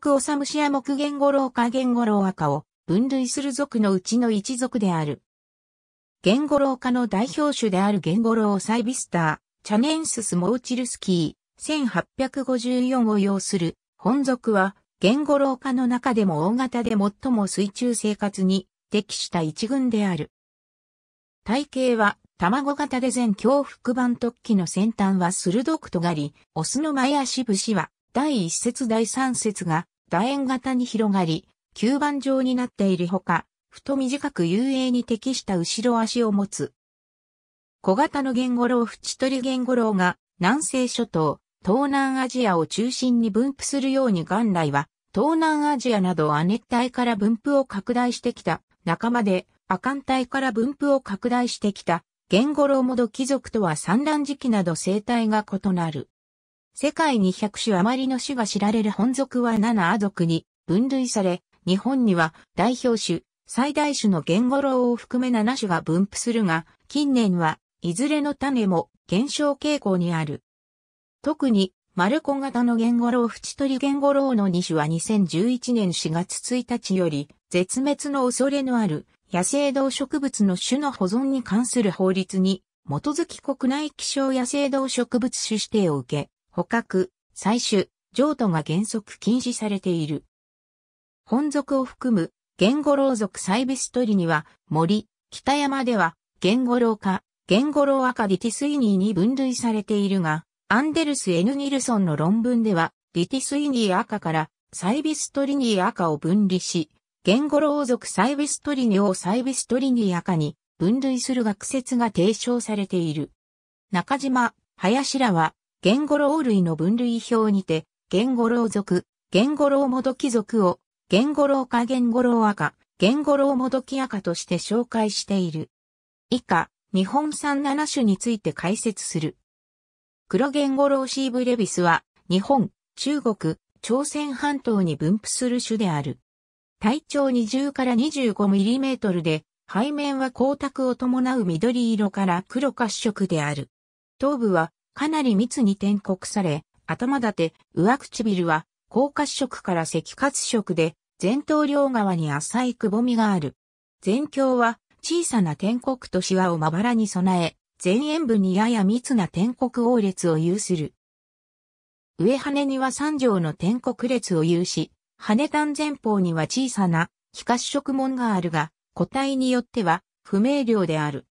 国治氏や木言語老科ゴロ老赤を分類する族のうちの一族である。言語老科の代表種である言語老サイビスター、チャネンススモーチルスキー、1854を要する本族は、言語老科の中でも大型で最も水中生活に適した一群である。体型は卵型で全胸腹板突起の先端は鋭く尖り、オスの前足節は第1節第3節が楕円型に広がり、吸盤状になっているほか、太短く遊泳に適した後ろ足を持つ。小型のゲンゴロウフチトリゲンゴロウが南西諸島、東南アジアを中心に分布するように元来は東南アジアなど亜熱帯から分布を拡大してきた仲間で亜寒帯から分布を拡大してきたゲンゴロウモド貴族とは産卵時期など生態が異なる。世界に100種余りの種が知られる本属は7亜族に分類され、日本には代表種、最大種のゲンゴロウを含め7種が分布するが、近年はいずれの種も減少傾向にある。特に、マルコ型のゲンゴロウチトリゲンゴロウの2種は2011年4月1日より絶滅の恐れのある野生動植物の種の保存に関する法律に基づき国内気象野生動植物種指定を受け、捕獲、採取、譲渡が原則禁止されている。本族を含む、言語老族サイビストリには、森、北山では、言語老化、言語老赤ディティスイニーに分類されているが、アンデルス・エヌ・ニルソンの論文では、ディティスイニー赤からサイビストリニー赤を分離し、言語老族サイビストリニをサイビストリニー赤に分類する学説が提唱されている。中島、林らは、ゲンゴロウ類の分類表にて、ゲンゴロウ属、ゲンゴロウモドキ属を、ゲンゴロウかゲンゴロウ赤、ゲンゴロウモドキ赤として紹介している。以下、日本産7種について解説する。黒ゲンゴロウシーブレビスは、日本、中国、朝鮮半島に分布する種である。体長20から2 5トルで、背面は光沢を伴う緑色から黒褐色である。頭部はかなり密に転刻され、頭立て、上唇は、高褐色から赤褐色で、前頭両側に浅いくぼみがある。前胸は、小さな転刻とシワをまばらに備え、前円部にやや密な転刻王列を有する。上羽には三条の転刻列を有し、羽端前方には小さな非褐色門があるが、個体によっては不明瞭である。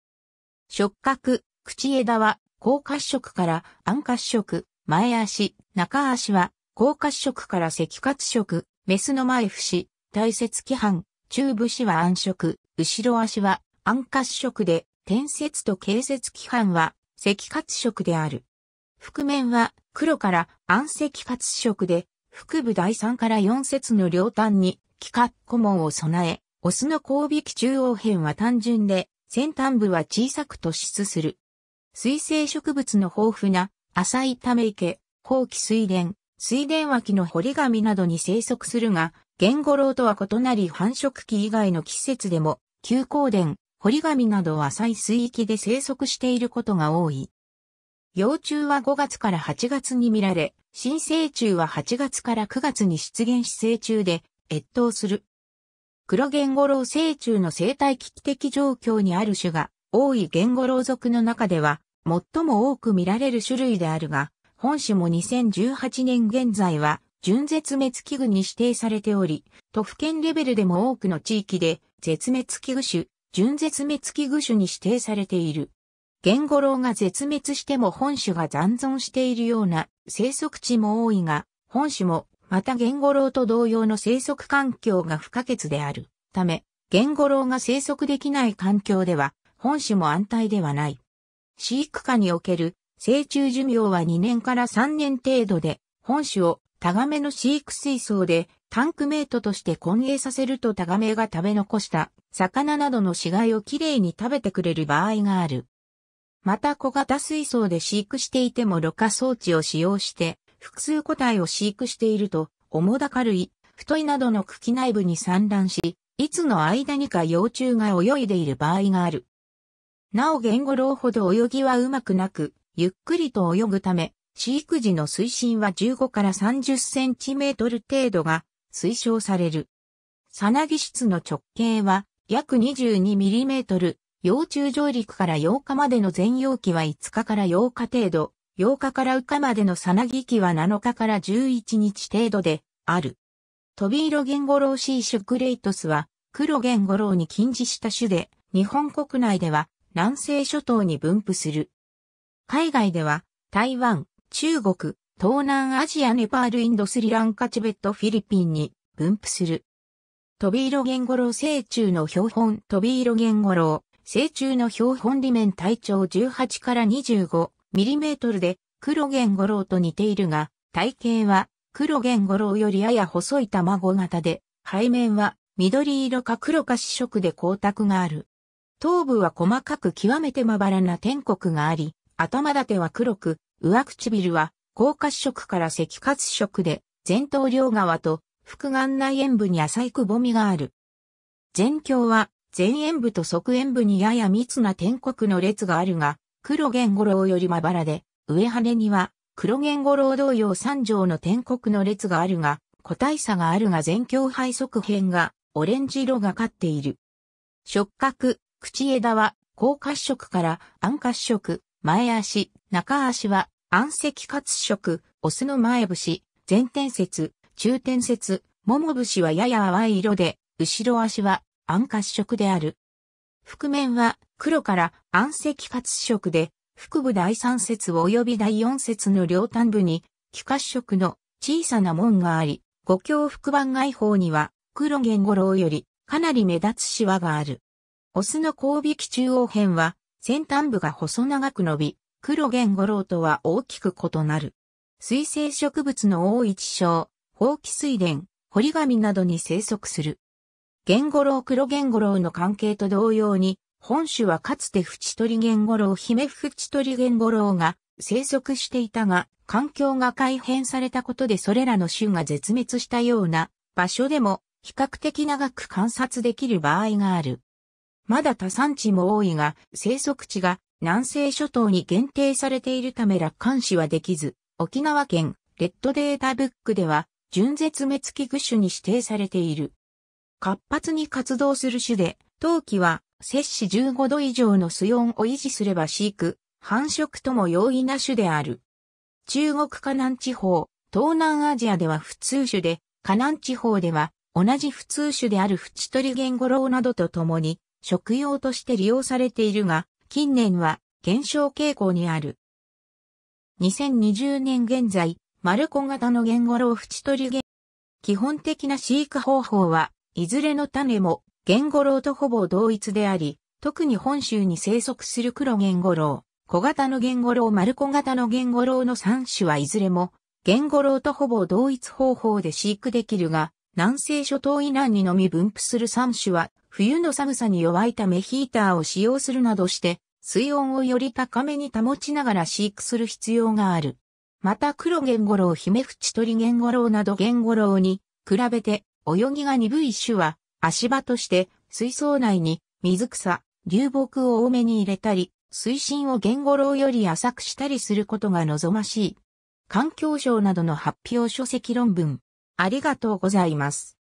触覚、口枝は後褐色から暗褐色、前足、中足は、後褐色から赤褐色、メスの前節、大節規範、中節は暗色、後ろ足は暗褐色で、転節と形節規範は赤褐色である。覆面は黒から暗赤褐色で、腹部第3から4節の両端に気化顧問を備え、オスの交尾器中央辺は単純で、先端部は小さく突出する。水生植物の豊富な浅いため池、放棄水田、水田脇の堀紙などに生息するが、ゲンゴロウとは異なり繁殖期以外の季節でも、急行田、堀紙など浅い水域で生息していることが多い。幼虫は5月から8月に見られ、新生虫は8月から9月に出現し成虫で越冬する。黒ゲンゴロウ成虫の生態危機的状況にある種が多いゲンゴロウの中では最も多く見られる種類であるが、本種も2018年現在は純絶滅危惧に指定されており、都府県レベルでも多くの地域で絶滅危惧種、純絶滅危惧種に指定されている。ゲンゴロウが絶滅しても本種が残存しているような生息地も多いが、本種もまたゲンゴロウと同様の生息環境が不可欠であるため、ゲンゴロウが生息できない環境では本種も安泰ではない。飼育下における成虫寿命は2年から3年程度で、本種をタガメの飼育水槽でタンクメイトとして混泳させるとタガメが食べ残した魚などの死骸をきれいに食べてくれる場合がある。また小型水槽で飼育していてもろ過装置を使用して複数個体を飼育していると重だ軽い、太いなどの茎内部に散乱し、いつの間にか幼虫が泳いでいる場合がある。なお言語郎ほど泳ぎはうまくなく、ゆっくりと泳ぐため、飼育時の水深は15から30センチメートル程度が推奨される。サナギ室の直径は約22ミリメートル、幼虫上陸から8日までの全容期は5日から8日程度、8日から浮かまでのサナギ期は7日から11日程度である。飛び色ゲンゴロウシーシュクレイトスは黒ゲンゴロウに禁似した種で、日本国内では南西諸島に分布する。海外では、台湾、中国、東南アジア、ネパール、インド、スリランカ、チベット、フィリピンに分布する。トビイロゲンゴロウ成虫の標本、トビイロゲンゴロウ、成虫の標本裏面体長18から25ミリメートルで、黒ゲンゴロウと似ているが、体型は黒ゲンゴロウよりやや細い卵型で、背面は緑色か黒か紫色で光沢がある。頭部は細かく極めてまばらな天国があり、頭立ては黒く、上唇は高褐色から赤褐色で、前頭両側と副眼内縁部に浅いくぼみがある。前鏡は前縁部と側縁部にやや密な天国の列があるが、黒玄五郎よりまばらで、上羽には黒玄五郎同様三条の天国の列があるが、個体差があるが前鏡背側辺がオレンジ色がかっている。触覚、口枝は、高褐色から暗褐色、前足、中足は、暗赤褐色、オスの前節、前転節、中転節、桃節はやや淡い色で、後ろ足は暗褐色である。覆面は黒から暗赤褐色で、腹部第三節及び第四節の両端部に、気褐色の小さな門があり、五強腹板外方には黒玄五郎よりかなり目立つシワがある。オスの交尾器中央辺は、先端部が細長く伸び、黒玄五郎とは大きく異なる。水生植物の多い地症、放棄水田、堀紙などに生息する。玄五郎黒玄五郎の関係と同様に、本種はかつて淵鳥玄五郎姫淵鳥玄五郎が生息していたが、環境が改変されたことでそれらの種が絶滅したような場所でも比較的長く観察できる場合がある。まだ多産地も多いが、生息地が南西諸島に限定されているため楽観視はできず、沖縄県レッドデータブックでは、純絶滅危惧種に指定されている。活発に活動する種で、冬季は摂氏15度以上の水温を維持すれば飼育、繁殖とも容易な種である。中国河南地方、東南アジアでは普通種で、河南地方では同じ普通種であるトリゲンゴロウなどと共に食用として利用されているが、近年は減少傾向にある。2020年現在、マルコ型の言語ローフチトリゲ。基本的な飼育方法は、いずれの種も言語ロとほぼ同一であり、特に本州に生息する黒言語ロ小型の言語ロー、マルコ型の言語ロの3種はいずれも、言語ロとほぼ同一方法で飼育できるが、南西諸島以南にのみ分布する3種は冬の寒さに弱いためヒーターを使用するなどして、水温をより高めに保ちながら飼育する必要がある。また黒ゲンゴロウ、ヒメフチトリゲンゴロウなどゲンゴロウに比べて泳ぎが鈍い種は足場として水槽内に水草、流木を多めに入れたり、水深をゲンゴロウより浅くしたりすることが望ましい。環境省などの発表書籍論文。ありがとうございます。